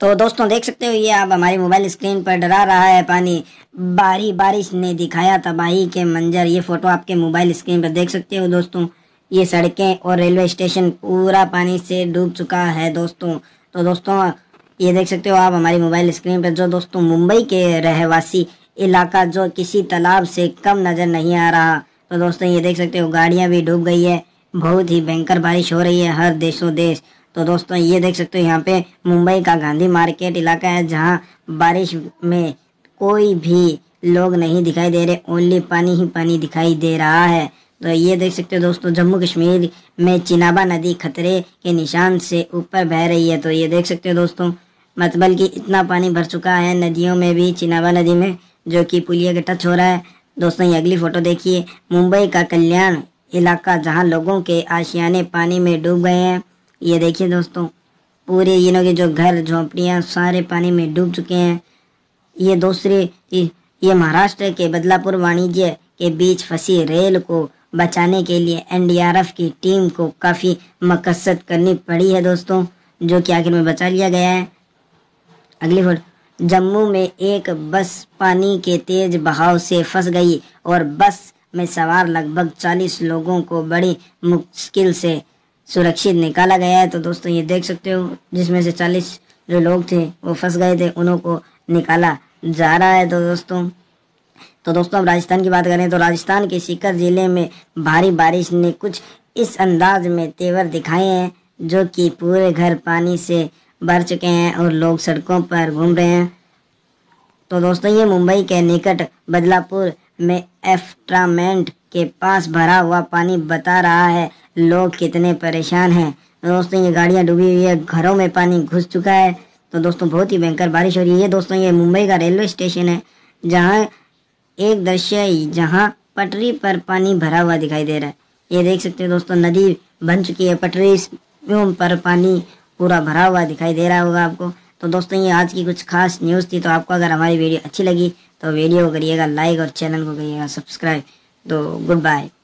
तो दोस्तों देख सकते हो ये आप हमारी मोबाइल स्क्रीन पर डरा रहा है पानी भारी बारिश ने दिखाया तबाही के मंजर ये फोटो आपके मोबाइल स्क्रीन पर देख सकते हो दोस्तों ये सड़कें और रेलवे स्टेशन पूरा पानी से डूब चुका है दोस्तों तो दोस्तों ये देख सकते हो आप हमारी मोबाइल स्क्रीन पर जो दोस्तों मुंबई के रहवासी इलाका जो किसी तालाब से कम नज़र नहीं आ रहा तो दोस्तों ये देख सकते हो गाड़ियाँ भी डूब गई है बहुत ही भयंकर बारिश हो रही है हर देशों देश तो दोस्तों ये देख सकते हो यहाँ पे मुंबई का गांधी मार्केट इलाका है जहाँ बारिश में कोई भी लोग नहीं दिखाई दे रहे ओनली पानी ही पानी दिखाई दे रहा है तो ये देख सकते हो दोस्तों जम्मू कश्मीर में चिनाबा नदी खतरे के निशान से ऊपर बह रही है तो ये देख सकते हो दोस्तों मतबल कि इतना पानी भर चुका है नदियों में भी चिनाबा नदी में जो कि पुलिया के टच हो रहा है दोस्तों ये अगली फ़ोटो देखिए मुंबई का कल्याण इलाका जहां लोगों के आशियाने पानी में डूब गए हैं ये देखिए दोस्तों पूरे इन्हों जो घर झोंपड़ियाँ सारे पानी में डूब चुके हैं ये दूसरी ये महाराष्ट्र के बदलापुर वाणिज्य के बीच फंसी रेल को बचाने के लिए एनडीआरएफ की टीम को काफ़ी मकसद करनी पड़ी है दोस्तों जो कि आखिर में बचा लिया गया है अगली फोट जम्मू में एक बस पानी के तेज बहाव से फंस गई और बस में सवार लगभग 40 लोगों को बड़ी मुश्किल से सुरक्षित निकाला गया है तो दोस्तों ये देख सकते हो जिसमें से चालीस जो लोग थे वो फंस गए थे उन्हों को निकाला जा रहा है तो दोस्तों तो दोस्तों अब राजस्थान की बात करें तो राजस्थान के सीकर ज़िले में भारी बारिश ने कुछ इस अंदाज में तेवर दिखाए हैं जो कि पूरे घर पानी से भर चुके हैं और लोग सड़कों पर घूम रहे हैं तो दोस्तों ये मुंबई के निकट बदलापुर में एफ्ट्रामेंट के पास भरा हुआ पानी बता रहा है लोग कितने परेशान हैं दोस्तों ये गाड़ियाँ डूबी हुई है घरों में पानी घुस चुका है तो दोस्तों बहुत ही भयंकर बारिश हो रही है ये दोस्तों ये मुंबई का रेलवे स्टेशन है जहाँ एक दृश्य जहाँ पटरी पर पानी भरा हुआ दिखाई दे रहा है ये देख सकते हैं दोस्तों नदी बन चुकी है पटरी पर पानी पूरा भरा हुआ दिखाई दे रहा होगा आपको तो दोस्तों ये आज की कुछ खास न्यूज़ थी तो आपको अगर हमारी वीडियो अच्छी लगी तो वीडियो को करिएगा लाइक और चैनल को करिएगा सब्सक्राइब तो गुड बाय